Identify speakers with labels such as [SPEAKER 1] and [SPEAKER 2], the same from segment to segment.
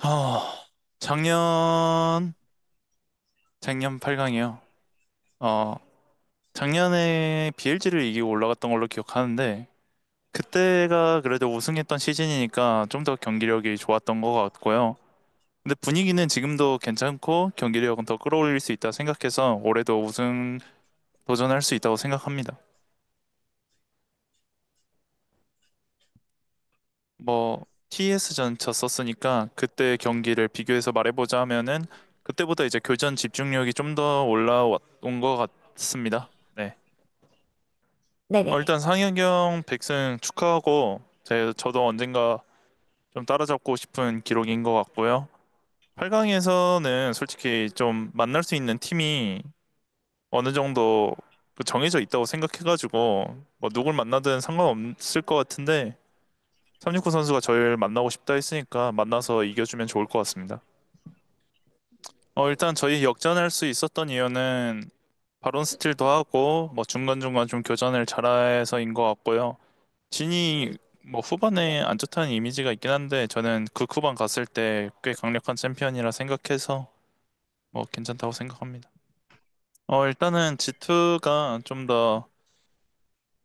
[SPEAKER 1] 아, 작년, 작년 8강이요. 어, 작년에 BLG를 이기고 올라갔던 걸로 기억하는데, 그때가 그래도 우승했던 시즌이니까 좀 더 경기력이 좋았던 것 같고요. 근데 분위기는 지금도 괜찮고 경기력은 더 끌어올릴 수 있다 생각해서 올해도 우승 도전할 수 있다고 생각합니다. 뭐, TS전 졌었으니까 그때 경기를 비교해서 말해보자 하면은 그때보다 이제 교전 집중력이 좀 더 올라온 것 같습니다. 네. 네네. 어, 일단 상현경 1승 축하하고 제, 저도 언젠가 좀 따라잡고 싶은 기록인 것 같고요. 8강에서는 솔직히 좀 만날 수 있는 팀이 어느 정도 정해져 있다고 생각해가지고 뭐 누굴 만나든 상관없을 것 같은데 369 선수가 저희를 만나고 싶다 했으니까 만나서 이겨주면 좋을 것 같습니다. 어, 일단 저희 역전할 수 있었던 이유는 바론 스틸도 하고 뭐 중간중간 좀 교전을 잘해서인 것 같고요. 진이 뭐 후반에 안 좋다는 이미지가 있긴 한데 저는 그후반 갔을 때 꽤 강력한 챔피언이라 생각해서 뭐 괜찮다고 생각합니다. 어, 일단은 G2가 좀 더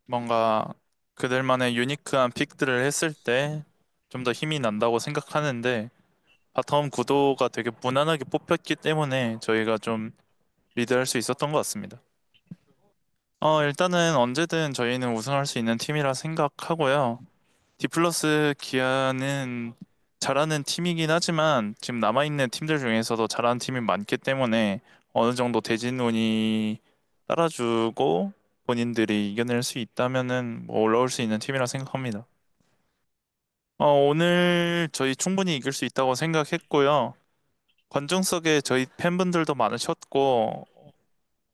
[SPEAKER 1] 뭔가 그들만의 유니크한 픽들을 했을 때 좀 더 힘이 난다고 생각하는데 바텀 구도가 되게 무난하게 뽑혔기 때문에 저희가 좀 리드할 수 있었던 것 같습니다. 어, 일단은 언제든 저희는 우승할 수 있는 팀이라 생각하고요. 디플러스 기아는 잘하는 팀이긴 하지만 지금 남아있는 팀들 중에서도 잘하는 팀이 많기 때문에 어느 정도 대진운이 따라주고 본인들이 이겨낼 수 있다면은 뭐 올라올 수 있는 팀이라 생각합니다. 어, 오늘 저희 충분히 이길 수 있다고 생각했고요. 관중석에 저희 팬분들도 많으셨고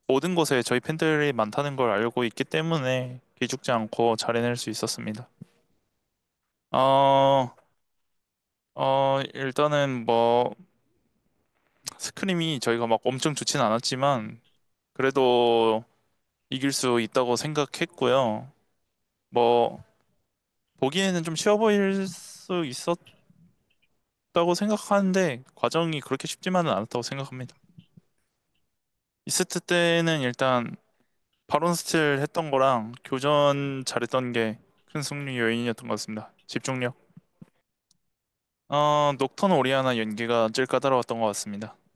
[SPEAKER 1] 모든 곳에 저희 팬들이 많다는 걸 알고 있기 때문에 기죽지 않고 잘해낼 수 있었습니다. 어, 어, 일단은 뭐 스크림이 저희가 막 엄청 좋진 않았지만 그래도 이길 수 있다고 생각했고요. 뭐 보기에는 좀 쉬워 보일 수 있었다고 생각하는데 과정이 그렇게 쉽지만은 않았다고 생각합니다. 이스트 때는 일단 바론 스틸 했던 거랑 교전 잘했던 게 큰 승리 요인이었던 것 같습니다. 집중력. 어, 녹턴 오리아나 연기가 제일 까다로웠던 것 같습니다.